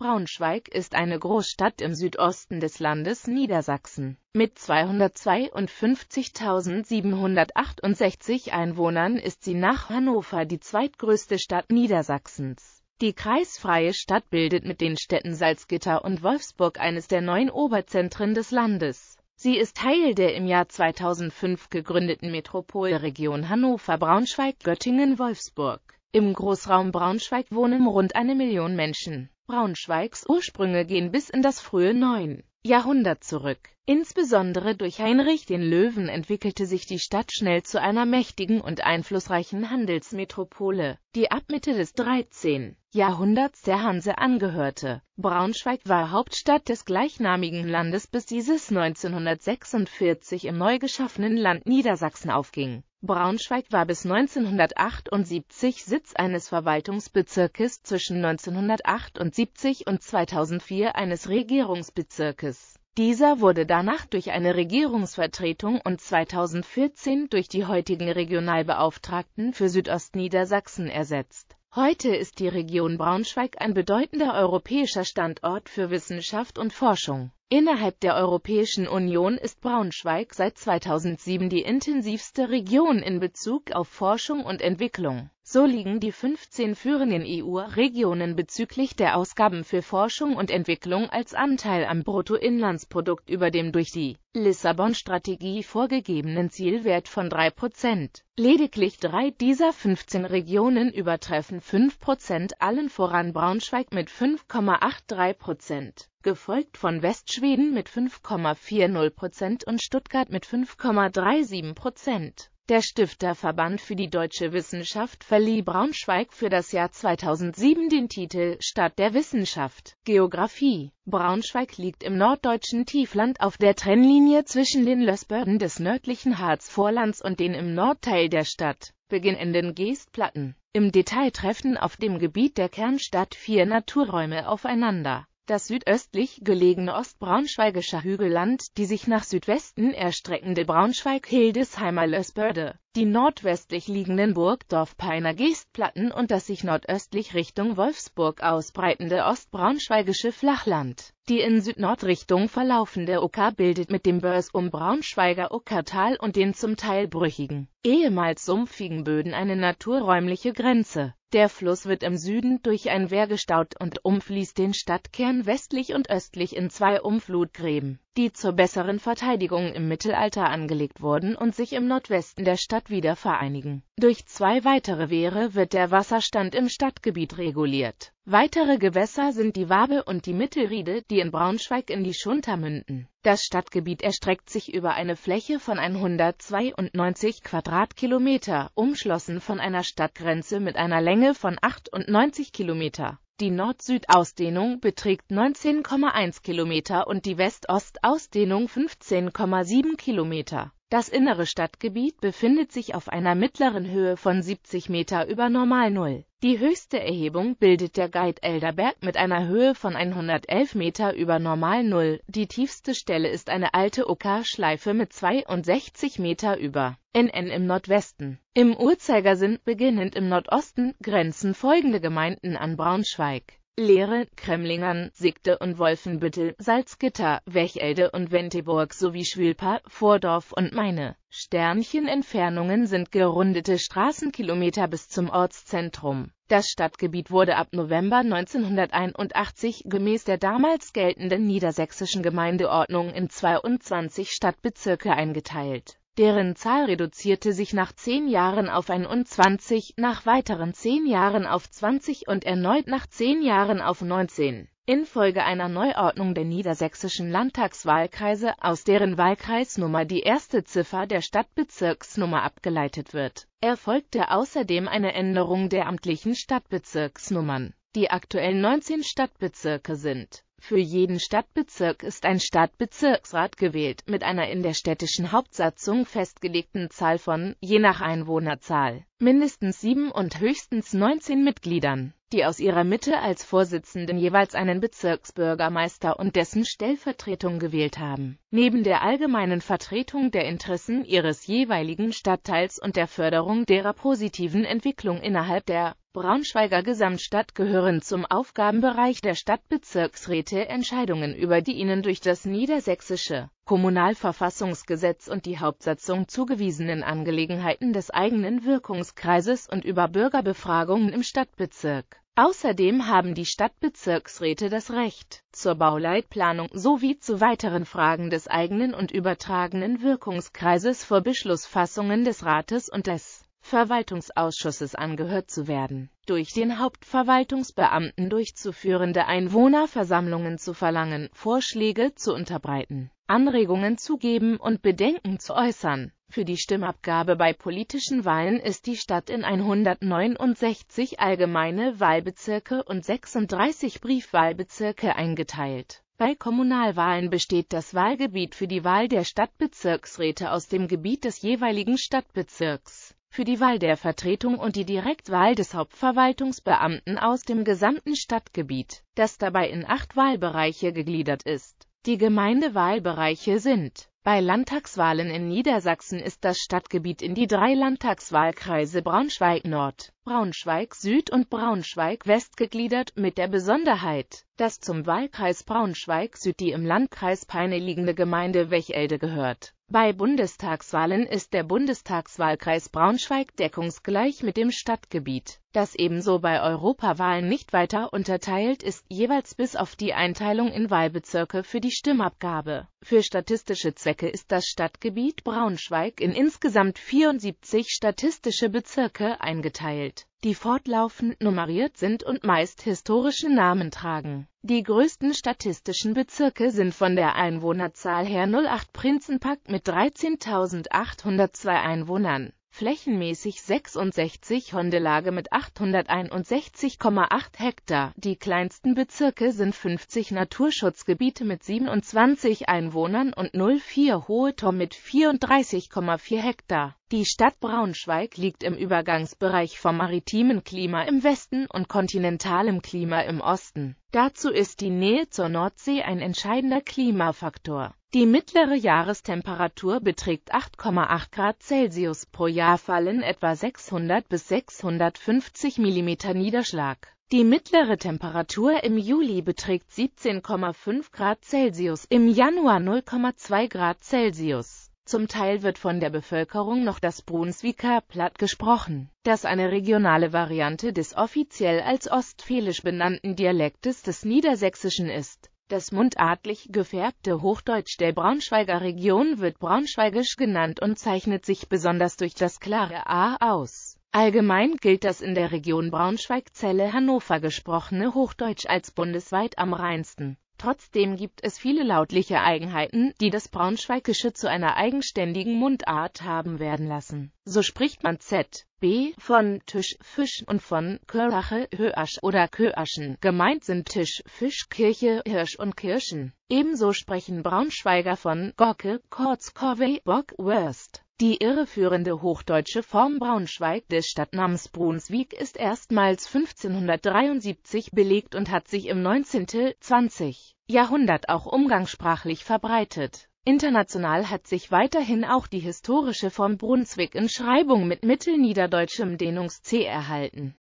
Braunschweig ist eine Großstadt im Südosten des Landes Niedersachsen. Mit 252.768 Einwohnern ist sie nach Hannover die zweitgrößte Stadt Niedersachsens. Die kreisfreie Stadt bildet mit den Städten Salzgitter und Wolfsburg eines der neun Oberzentren des Landes. Sie ist Teil der im Jahr 2005 gegründeten Metropolregion Hannover-Braunschweig-Göttingen-Wolfsburg. Im Großraum Braunschweig wohnen rund eine Million Menschen. Braunschweigs Ursprünge gehen bis in das frühe 9. Jahrhundert zurück. Insbesondere durch Heinrich den Löwen entwickelte sich die Stadt schnell zu einer mächtigen und einflussreichen Handelsmetropole, die ab Mitte des 13. Jahrhunderts der Hanse angehörte. Braunschweig war Hauptstadt des gleichnamigen Landes, bis dieses 1946 im neu geschaffenen Land Niedersachsen aufging. Braunschweig war bis 1978 Sitz eines Verwaltungsbezirkes, zwischen 1978 und 2004 eines Regierungsbezirkes dieser wurde danach durch eine Regierungsvertretung und 2014 durch die heutigen Regionalbeauftragten für Südostniedersachsen ersetzt. Heute ist die Region Braunschweig ein bedeutender europäischer Standort für Wissenschaft und Forschung. Innerhalb der Europäischen Union ist Braunschweig seit 2007 die intensivste Region in Bezug auf Forschung und Entwicklung. So liegen die 15 führenden EU-Regionen bezüglich der Ausgaben für Forschung und Entwicklung als Anteil am Bruttoinlandsprodukt über dem durch die Lissabon-Strategie vorgegebenen Zielwert von 3%. Lediglich drei dieser 15 Regionen übertreffen 5%, allen voran Braunschweig mit 5,83%, gefolgt von Westschweden mit 5,40% und Stuttgart mit 5,37%. Der Stifterverband für die deutsche Wissenschaft verlieh Braunschweig für das Jahr 2007 den Titel Stadt der Wissenschaft. Geografie Braunschweig liegt im norddeutschen Tiefland auf der Trennlinie zwischen den Lössbörden des nördlichen Harzvorlands und den im Nordteil der Stadt beginnenden Geestplatten. Im Detail treffen auf dem Gebiet der Kernstadt vier Naturräume aufeinander das südöstlich gelegene ostbraunschweigische Hügelland, die sich nach Südwesten erstreckende Braunschweig-Hildesheimer Lösbörde, die nordwestlich liegenden Burgdorf-Peiner Geestplatten und das sich nordöstlich Richtung Wolfsburg ausbreitende ostbraunschweigische Flachland. Die in Südnordrichtung verlaufende Oker bildet mit dem Börs um Braunschweiger Uckertal und den zum Teil brüchigen, ehemals sumpfigen Böden eine naturräumliche Grenze der Fluss wird im Süden durch ein Wehr gestaut und umfließt den Stadtkern westlich und östlich in zwei Umflutgräben die zur besseren Verteidigung im Mittelalter angelegt wurden und sich im Nordwesten der Stadt wieder vereinigen. Durch zwei weitere Wehre wird der Wasserstand im Stadtgebiet reguliert. Weitere Gewässer sind die Wabe und die Mittelriede, die in Braunschweig in die Schunter münden. Das Stadtgebiet erstreckt sich über eine Fläche von 192 Quadratkilometer, umschlossen von einer Stadtgrenze mit einer Länge von 98 Kilometer. Die Nord-Süd-Ausdehnung beträgt 19,1 Kilometer und die West-Ost-Ausdehnung 15,7 Kilometer das innere Stadtgebiet befindet sich auf einer mittleren Höhe von 70 Meter über Normalnull. Die höchste Erhebung bildet der Guide elderberg mit einer Höhe von 111 Meter über Normalnull. Die tiefste Stelle ist eine alte Uckerschleife mit 62 Meter über NN im Nordwesten. Im Uhrzeigersinn beginnend im Nordosten grenzen folgende Gemeinden an Braunschweig Leere, Kremlingern, Sigte und Wolfenbüttel, Salzgitter, Wechelde und Wenteburg sowie Schwülper, Vordorf und Meine. Sternchenentfernungen sind gerundete Straßenkilometer bis zum Ortszentrum. Das Stadtgebiet wurde ab November 1981 gemäß der damals geltenden niedersächsischen Gemeindeordnung in 22 Stadtbezirke eingeteilt deren Zahl reduzierte sich nach zehn Jahren auf 21, nach weiteren zehn Jahren auf 20 und erneut nach zehn Jahren auf 19. Infolge einer Neuordnung der niedersächsischen Landtagswahlkreise, aus deren Wahlkreisnummer die erste Ziffer der Stadtbezirksnummer abgeleitet wird, erfolgte außerdem eine Änderung der amtlichen Stadtbezirksnummern. Die aktuell 19 Stadtbezirke sind für jeden Stadtbezirk ist ein Stadtbezirksrat gewählt, mit einer in der städtischen Hauptsatzung festgelegten Zahl von, je nach Einwohnerzahl, mindestens sieben und höchstens 19 Mitgliedern, die aus ihrer Mitte als Vorsitzenden jeweils einen Bezirksbürgermeister und dessen Stellvertretung gewählt haben. Neben der allgemeinen Vertretung der Interessen ihres jeweiligen Stadtteils und der Förderung derer positiven Entwicklung innerhalb der Braunschweiger Gesamtstadt gehören zum Aufgabenbereich der Stadtbezirksräte Entscheidungen über die ihnen durch das niedersächsische Kommunalverfassungsgesetz und die Hauptsatzung zugewiesenen Angelegenheiten des eigenen Wirkungskreises und über Bürgerbefragungen im Stadtbezirk. Außerdem haben die Stadtbezirksräte das Recht zur Bauleitplanung sowie zu weiteren Fragen des eigenen und übertragenen Wirkungskreises vor Beschlussfassungen des Rates und des Verwaltungsausschusses angehört zu werden, durch den Hauptverwaltungsbeamten durchzuführende Einwohnerversammlungen zu verlangen, Vorschläge zu unterbreiten, Anregungen zu geben und Bedenken zu äußern. Für die Stimmabgabe bei politischen Wahlen ist die Stadt in 169 allgemeine Wahlbezirke und 36 Briefwahlbezirke eingeteilt. Bei Kommunalwahlen besteht das Wahlgebiet für die Wahl der Stadtbezirksräte aus dem Gebiet des jeweiligen Stadtbezirks für die Wahl der Vertretung und die Direktwahl des Hauptverwaltungsbeamten aus dem gesamten Stadtgebiet, das dabei in acht Wahlbereiche gegliedert ist. Die Gemeindewahlbereiche sind bei Landtagswahlen in Niedersachsen ist das Stadtgebiet in die drei Landtagswahlkreise Braunschweig-Nord, Braunschweig Süd und Braunschweig West gegliedert, mit der Besonderheit, dass zum Wahlkreis Braunschweig Süd die im Landkreis Peine liegende Gemeinde Wechelde gehört. Bei Bundestagswahlen ist der Bundestagswahlkreis Braunschweig deckungsgleich mit dem Stadtgebiet, das ebenso bei Europawahlen nicht weiter unterteilt ist, jeweils bis auf die Einteilung in Wahlbezirke für die Stimmabgabe. Für statistische Zwecke ist das Stadtgebiet Braunschweig in insgesamt 74 statistische Bezirke eingeteilt dargestellt, die fortlaufend nummeriert sind und meist historische Namen tragen. Die größten statistischen Bezirke sind von der Einwohnerzahl her 08 Prinzenpakt mit 13.802 Einwohnern flächenmäßig 66 Hondelage mit 861,8 Hektar. Die kleinsten Bezirke sind 50 Naturschutzgebiete mit 27 Einwohnern und 04 Hohe Tor mit 34,4 Hektar. Die Stadt Braunschweig liegt im Übergangsbereich vom maritimen Klima im Westen und kontinentalem Klima im Osten. Dazu ist die Nähe zur Nordsee ein entscheidender Klimafaktor die mittlere Jahrestemperatur beträgt 8,8 Grad Celsius. Pro Jahr fallen etwa 600 bis 650 mm Niederschlag. Die mittlere Temperatur im Juli beträgt 17,5 Grad Celsius, im Januar 0,2 Grad Celsius. Zum Teil wird von der Bevölkerung noch das Brunswicker Platt gesprochen, das eine regionale Variante des offiziell als Ostfälisch benannten Dialektes des Niedersächsischen ist das mundartlich gefärbte Hochdeutsch der Braunschweiger Region wird Braunschweigisch genannt und zeichnet sich besonders durch das klare A aus. Allgemein gilt das in der Region braunschweig zelle hannover gesprochene Hochdeutsch als bundesweit am reinsten Trotzdem gibt es viele lautliche Eigenheiten, die das Braunschweigische zu einer eigenständigen Mundart haben werden lassen. So spricht man Z, B von Tisch, Fisch und von Körrache, Höasch oder Köaschen. Gemeint sind Tisch, Fisch, Kirche, Hirsch und Kirschen. Ebenso sprechen Braunschweiger von Gocke, Kurz, Corvey, Bock, Wurst. Die irreführende hochdeutsche Form Braunschweig des Stadtnamens Brunswick ist erstmals 1573 belegt und hat sich im 19. 20. Jahrhundert auch umgangssprachlich verbreitet. International hat sich weiterhin auch die historische Form Brunswick in Schreibung mit mittelniederdeutschem Dehnungs-C erhalten